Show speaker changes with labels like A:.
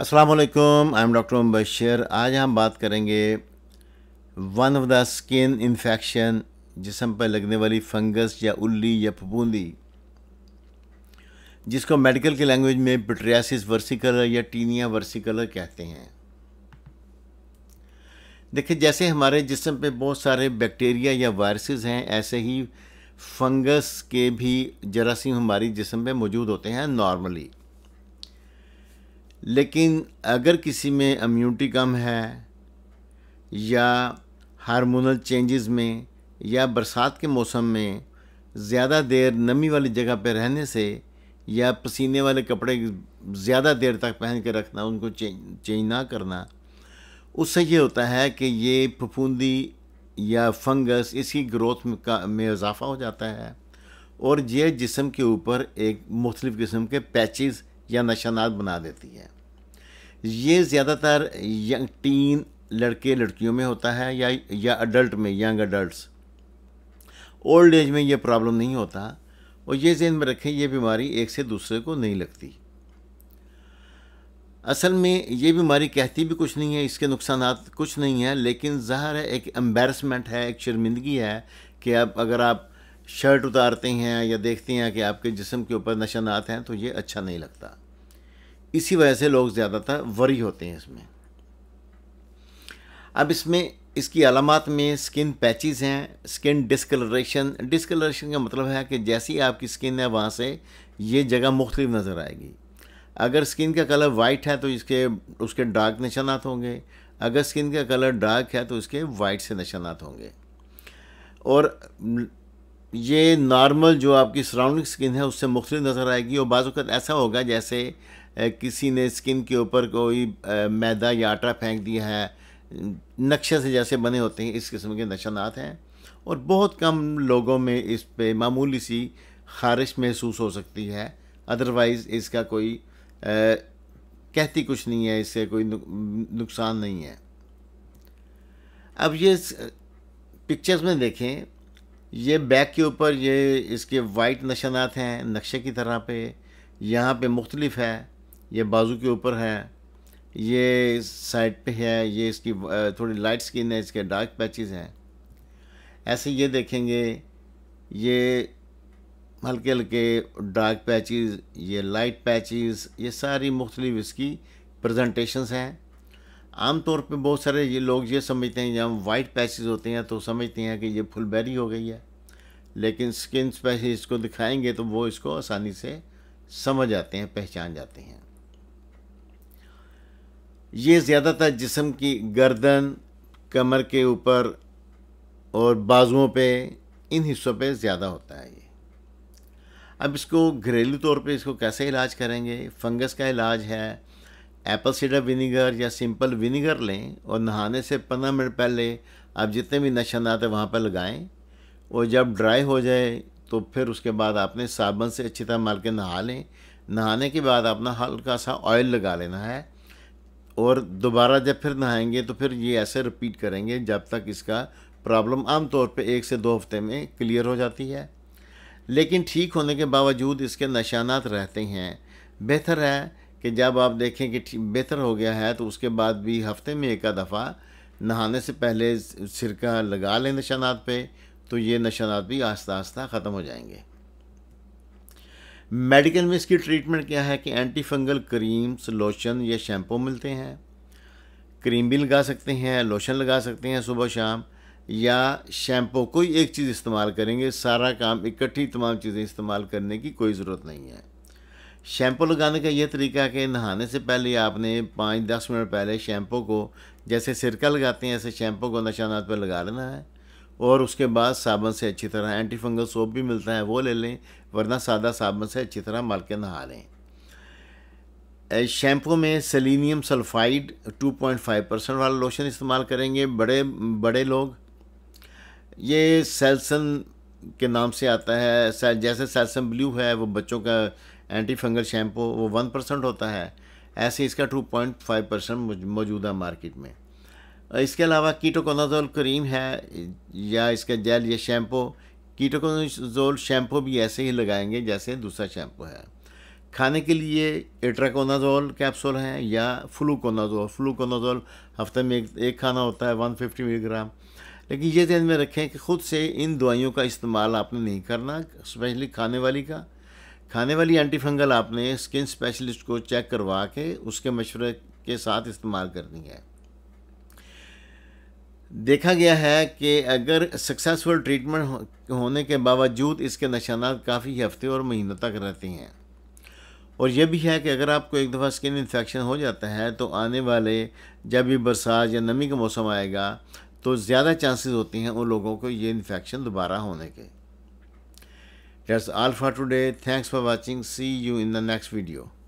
A: Aslam I am doctor Mubashar आज हम बात करेंगे one of the skin infection जिसम पर लगने वाली फंगस या उल्ली या फपूंदी जिसको मेडिकल की लैंग्वेज में पिट्रियासिस वर्सिकलर या टीनिया वर्सिकलर कहते हैं देखिए जैसे हमारे जिसम पे बहुत सारे बैक्टीरिया या वायरसेस हैं ऐसे ही फंगस के भी जरासीम हमारी जिसम पे मौजूद होते हैं नॉर्मली लेकिन अगर किसी में इम्यूनिटी कम है या हार्मोनल चेंजेस में या बरसात के मौसम में ज़्यादा देर नमी वाली जगह पर रहने से या पसीने वाले कपड़े ज़्यादा देर तक पहन के रखना उनको चेंज ना करना उससे ये होता है कि ये फफूंदी या फंगस इसकी ग्रोथ में का में इजाफा हो जाता है और ये जिसम के ऊपर एक मुख्तलिफ़ किस्म के पैचेज़ या नशानात बना देती है ये ज़्यादातर यंग टीन लड़के लड़कियों में होता है या या अडल्ट में यंग अडल्ट्स ओल्ड एज में ये प्रॉब्लम नहीं होता और ये जहन में रखें ये बीमारी एक से दूसरे को नहीं लगती असल में ये बीमारी कहती भी कुछ नहीं है इसके नुकसान कुछ नहीं है लेकिन ज़ाहर है एक एम्बेरसमेंट है एक शर्मिंदगी है कि अब अगर आप शर्ट उतारते हैं या देखते हैं कि आपके जिसम के ऊपर नशानात हैं तो ये अच्छा नहीं लगता इसी वजह से लोग ज़्यादातर वरी होते हैं इसमें अब इसमें इसकी अलामत में स्किन पैचेस हैं स्किन डिसकलरेशन डिसकलरेशन का मतलब है कि जैसी आपकी स्किन है वहाँ से ये जगह मुख्तलिफ नज़र आएगी अगर स्किन का कलर वाइट है तो इसके उसके डार्क निशानात होंगे अगर स्किन का कलर डार्क है तो उसके वाइट से निशानात होंगे और ये नॉर्मल जो आपकी सराउंडिंग स्किन है उससे मुख्तु नज़र आएगी और बाज़ ऐसा होगा जैसे किसी ने स्किन के ऊपर कोई मैदा या आटा फेंक दिया है नक्शे से जैसे बने होते हैं इस किस्म के नशानात हैं और बहुत कम लोगों में इस पर मामूली सी खारिश महसूस हो सकती है अदरवाइज़ इसका कोई आ, कहती कुछ नहीं है इससे कोई नुकसान नहीं है अब ये पिक्चर्स में देखें ये बैक के ऊपर ये इसके वाइट नशानात हैं नक्शे की तरह पे यहाँ पे मुख्तलिफ है ये बाजू के ऊपर है ये साइड पे है ये इसकी थोड़ी लाइट स्किन है इसके डार्क पैचेस हैं ऐसे ये देखेंगे ये हल्के हल्के डार्क पैचेस ये लाइट पैचेस ये सारी मुख्तलिफ इसकी प्रजेंटेशंस हैं आम तौर पे बहुत सारे ये लोग ये समझते हैं जब वाइट पैचेस होते हैं तो समझते हैं कि ये फुलबेरी हो गई है लेकिन स्किन पैसे इसको दिखाएंगे तो वो इसको आसानी से समझ आते हैं पहचान जाते हैं ये ज़्यादातर जिसम की गर्दन कमर के ऊपर और बाजुओं पे इन हिस्सों पे ज़्यादा होता है ये अब इसको घरेलू तौर पे इसको कैसे इलाज करेंगे फंगस का इलाज है एप्पल सीडर विनीगर या सिंपल विनीगर लें और नहाने से पंद्रह मिनट पहले आप जितने भी नशानात है वहाँ पर लगाएं और जब ड्राई हो जाए तो फिर उसके बाद आपने साबुन से अच्छी तरह मार के नहा लें नहाने के बाद अपना हल्का सा ऑयल लगा लेना है और दोबारा जब फिर नहाएंगे तो फिर ये ऐसे रिपीट करेंगे जब तक इसका प्रॉब्लम आमतौर पे एक से दो हफ्ते में क्लियर हो जाती है लेकिन ठीक होने के बावजूद इसके निशानात रहते हैं बेहतर है कि जब आप देखें कि बेहतर हो गया है तो उसके बाद भी हफ्ते में एक दफ़ा नहाने से पहले सिरका लगा लें निशानात पे तो ये निशानात भी आस्ता आस्ता ख़त्म हो जाएंगे मेडिकल में इसकी ट्रीटमेंट क्या है कि एंटी फंगल क्रीम्स लोशन या शैम्पू मिलते हैं क्रीम भी लगा सकते हैं लोशन लगा सकते हैं सुबह शाम या शैम्पू कोई एक चीज़ इस्तेमाल करेंगे सारा काम इकट्ठी तमाम चीज़ें इस्तेमाल करने की कोई ज़रूरत नहीं है शैम्पू लगाने का यह तरीका है कि नहाने से पहले आपने पाँच दस मिनट पहले शैम्पू को जैसे सिरका लगाते हैं ऐसे शैम्पू को नशानात पर लगा लेना है और उसके बाद साबुन से अच्छी तरह एंटी फंगल सोप भी मिलता है वो ले लें वरना सादा साबुन से अच्छी तरह मल के नहा लें शैम्पू में सेलिनियम सल्फाइड 2.5 परसेंट वाला लोशन इस्तेमाल करेंगे बड़े बड़े लोग ये सेल्सन के नाम से आता है जैसे सेल्सन ब्लू है वो बच्चों का एंटी फंगल शैम्पू वो वन परसेंट होता है ऐसे इसका टू पॉइंट फाइव परसेंट मौजूदा मार्केट में इसके अलावा कीटोकोनाजोल क्रीम है या इसका जेल या शैम्पू कीटोकोनाजोल शैम्पू भी ऐसे ही लगाएंगे जैसे दूसरा शैम्पू है खाने के लिए एट्राकोनाजोल कैप्सूल हैं या फ्लूकोनाजोल फ्लूकोनाजोल हफ्ते में एक, एक खाना होता है 150 मिलीग्राम लेकिन ये ध्यान में रखें कि ख़ुद से इन दवाइयों का इस्तेमाल आपने नहीं करना स्पेशली खाने वाली का खाने वाली एंटी फंगल आपने स्किन स्पेशलिस्ट को चेक करवा के उसके मशवरे के साथ इस्तेमाल करनी है देखा गया है कि अगर सक्सेसफुल ट्रीटमेंट हो, होने के बावजूद इसके निशानात काफ़ी हफ्ते और महीनों तक रहते हैं और यह भी है कि अगर आपको एक दफ़ा स्किन इन्फेक्शन हो जाता है तो आने वाले जब भी बरसात या नमी का मौसम आएगा तो ज़्यादा चांसेस होते हैं उन लोगों को ये इन्फेक्शन दोबारा होने के that's all for today thanks for watching see you in the next video